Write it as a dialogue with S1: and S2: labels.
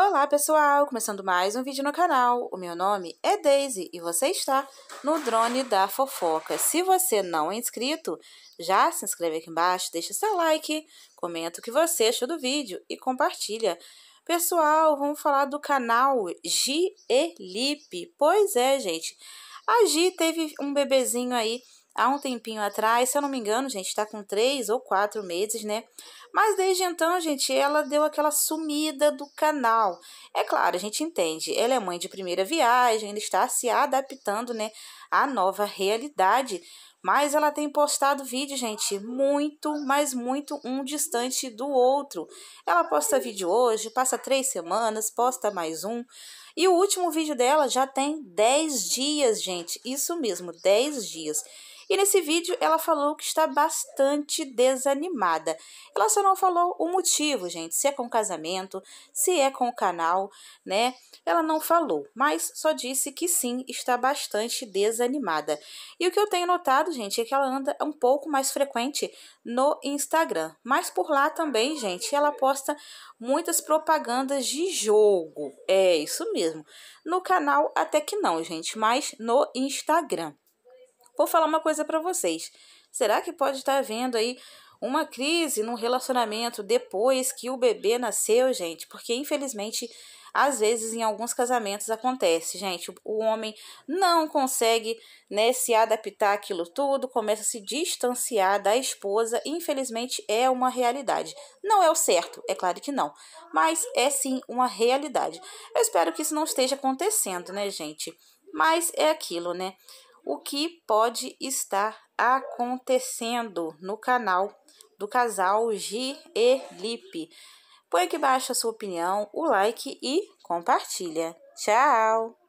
S1: Olá pessoal, começando mais um vídeo no canal. O meu nome é Daisy e você está no Drone da Fofoca. Se você não é inscrito, já se inscreve aqui embaixo, deixa seu like, comenta o que você achou do vídeo e compartilha. Pessoal, vamos falar do canal Gielipe. Pois é, gente. A Gi teve um bebezinho aí há um tempinho atrás, se eu não me engano, gente, está com três ou quatro meses, né? Mas desde então, gente, ela deu aquela sumida do canal. É claro, a gente entende, ela é mãe de primeira viagem, ainda está se adaptando, né, à nova realidade. Mas ela tem postado vídeo, gente, muito, mas muito um distante do outro. Ela posta vídeo hoje, passa três semanas, posta mais um. E o último vídeo dela já tem 10 dias, gente. Isso mesmo, 10 dias. E nesse vídeo ela falou que está bastante desanimada. Ela só não falou o motivo, gente, se é com casamento, se é com o canal, né? Ela não falou, mas só disse que sim, está bastante desanimada. E o que eu tenho notado, gente, é que ela anda um pouco mais frequente no Instagram, mas por lá também, gente, ela posta muitas propagandas de jogo. É isso mesmo. No canal até que não, gente, mas no Instagram. Vou falar uma coisa para vocês. Será que pode estar tá vendo aí uma crise no relacionamento depois que o bebê nasceu, gente, porque infelizmente às vezes em alguns casamentos acontece, gente, o homem não consegue, né, se adaptar àquilo tudo, começa a se distanciar da esposa, infelizmente é uma realidade. Não é o certo, é claro que não, mas é sim uma realidade. Eu espero que isso não esteja acontecendo, né, gente? Mas é aquilo, né? o que pode estar acontecendo no canal do casal Gi e Lipe. Põe aqui embaixo a sua opinião, o like e compartilha. Tchau!